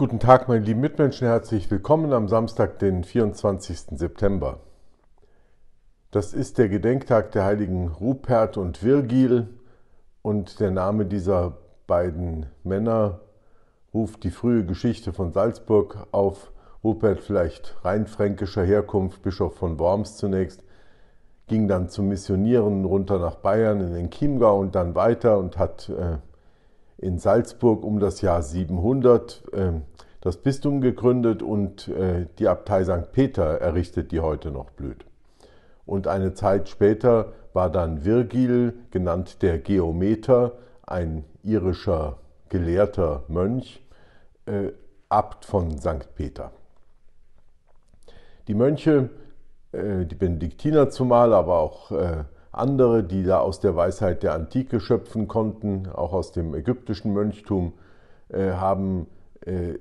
Guten Tag, meine lieben Mitmenschen, herzlich willkommen am Samstag, den 24. September. Das ist der Gedenktag der heiligen Rupert und Virgil und der Name dieser beiden Männer ruft die frühe Geschichte von Salzburg auf. Rupert vielleicht rheinfränkischer Herkunft, Bischof von Worms zunächst, ging dann zum Missionieren runter nach Bayern in den Chiemgau und dann weiter und hat äh, in Salzburg um das Jahr 700 ähm, das Bistum gegründet und äh, die Abtei St. Peter errichtet, die heute noch blüht. Und eine Zeit später war dann Virgil, genannt der Geometer, ein irischer gelehrter Mönch, äh, Abt von St. Peter. Die Mönche, äh, die Benediktiner zumal, aber auch andere, die da aus der Weisheit der Antike schöpfen konnten, auch aus dem ägyptischen Mönchtum, äh, haben äh,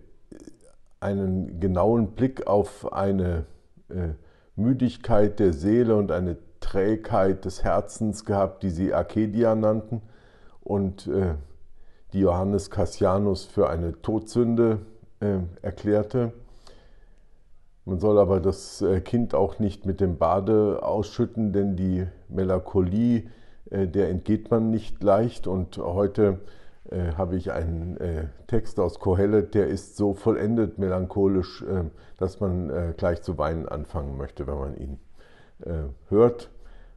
einen genauen Blick auf eine äh, Müdigkeit der Seele und eine Trägheit des Herzens gehabt, die sie Arcadia nannten und äh, die Johannes Cassianus für eine Todsünde äh, erklärte. Man soll aber das äh, Kind auch nicht mit dem Bade ausschütten, denn die Melancholie, äh, der entgeht man nicht leicht. Und heute äh, habe ich einen Text aus Kohelle, der ist so vollendet melancholisch, dass man gleich zu weinen anfangen möchte, wenn man ihn hört.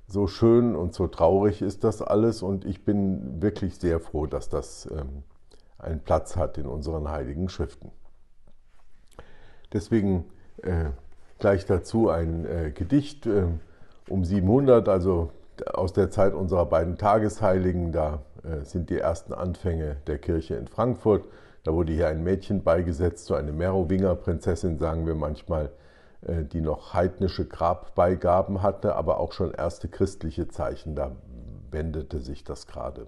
So schön und so traurig ist das alles und ich bin wirklich sehr froh, dass das ähm, einen Platz hat in unseren heiligen Schriften. Deswegen äh, gleich dazu ein äh, Gedicht äh, um 700, also aus der Zeit unserer beiden Tagesheiligen. Da äh, sind die ersten Anfänge der Kirche in Frankfurt. Da wurde hier ein Mädchen beigesetzt, so eine Merowinger-Prinzessin, sagen wir manchmal, äh, die noch heidnische Grabbeigaben hatte, aber auch schon erste christliche Zeichen. Da wendete sich das gerade.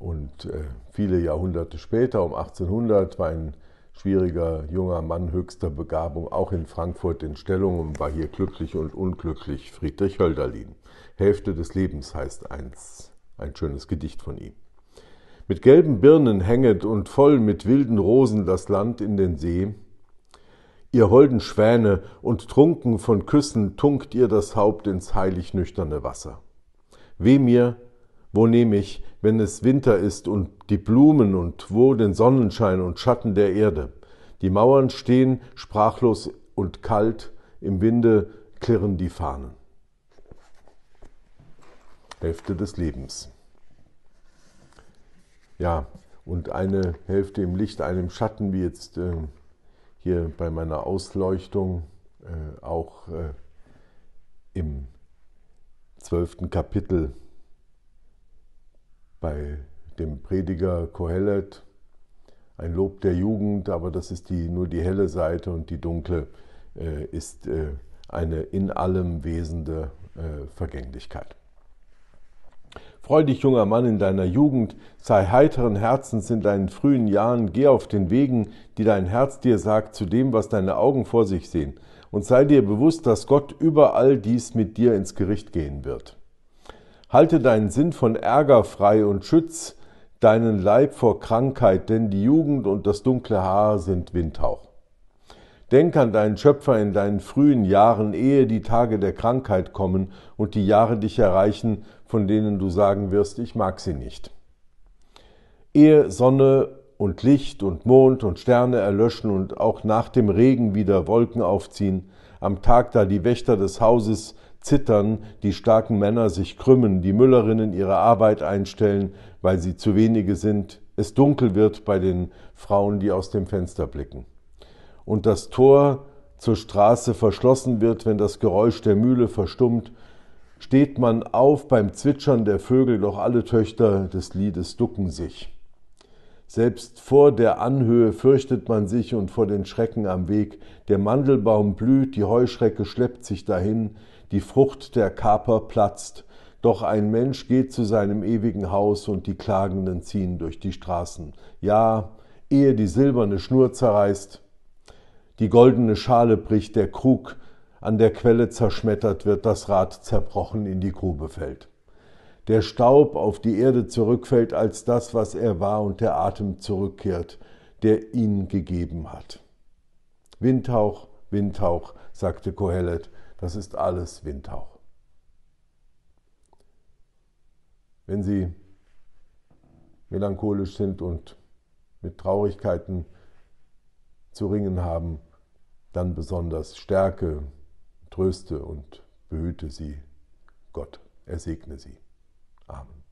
Und viele Jahrhunderte später, um 1800, war ein schwieriger junger Mann höchster Begabung, auch in Frankfurt in Stellung und war hier glücklich und unglücklich Friedrich Hölderlin. Hälfte des Lebens heißt eins, ein schönes Gedicht von ihm. Mit gelben Birnen hänget und voll mit wilden Rosen das Land in den See. Ihr holden Schwäne und trunken von Küssen tunkt ihr das Haupt ins heilig nüchterne Wasser. Weh mir, wo nehme ich, wenn es Winter ist und die Blumen und wo den Sonnenschein und Schatten der Erde? Die Mauern stehen sprachlos und kalt, im Winde klirren die Fahnen. Hälfte des Lebens. Ja, und eine Hälfte im Licht, einem Schatten, wie jetzt äh, hier bei meiner Ausleuchtung, äh, auch äh, im zwölften Kapitel bei dem Prediger Kohelet, ein Lob der Jugend, aber das ist die, nur die helle Seite und die dunkle äh, ist äh, eine in allem wesende äh, Vergänglichkeit. Freu dich, junger Mann, in deiner Jugend, sei heiteren Herzens in deinen frühen Jahren, geh auf den Wegen, die dein Herz dir sagt, zu dem, was deine Augen vor sich sehen, und sei dir bewusst, dass Gott über all dies mit dir ins Gericht gehen wird. Halte deinen Sinn von Ärger frei und schütz deinen Leib vor Krankheit, denn die Jugend und das dunkle Haar sind Windhauch. Denk an deinen Schöpfer in deinen frühen Jahren, ehe die Tage der Krankheit kommen und die Jahre dich erreichen, von denen du sagen wirst, ich mag sie nicht. Ehe Sonne und Licht und Mond und Sterne erlöschen und auch nach dem Regen wieder Wolken aufziehen, am Tag, da die Wächter des Hauses zittern, die starken Männer sich krümmen, die Müllerinnen ihre Arbeit einstellen, weil sie zu wenige sind, es dunkel wird bei den Frauen, die aus dem Fenster blicken. Und das Tor zur Straße verschlossen wird, wenn das Geräusch der Mühle verstummt, steht man auf beim Zwitschern der Vögel, doch alle Töchter des Liedes ducken sich. Selbst vor der Anhöhe fürchtet man sich und vor den Schrecken am Weg. Der Mandelbaum blüht, die Heuschrecke schleppt sich dahin, die Frucht der Kaper platzt. Doch ein Mensch geht zu seinem ewigen Haus und die Klagenden ziehen durch die Straßen. Ja, ehe die silberne Schnur zerreißt, die goldene Schale bricht, der Krug an der Quelle zerschmettert wird, das Rad zerbrochen in die Grube fällt der Staub auf die Erde zurückfällt als das, was er war und der Atem zurückkehrt, der ihn gegeben hat. Windhauch, Windhauch, sagte Kohelet, das ist alles Windhauch. Wenn Sie melancholisch sind und mit Traurigkeiten zu ringen haben, dann besonders stärke, tröste und behüte sie Gott. Er segne sie. Amen. Um,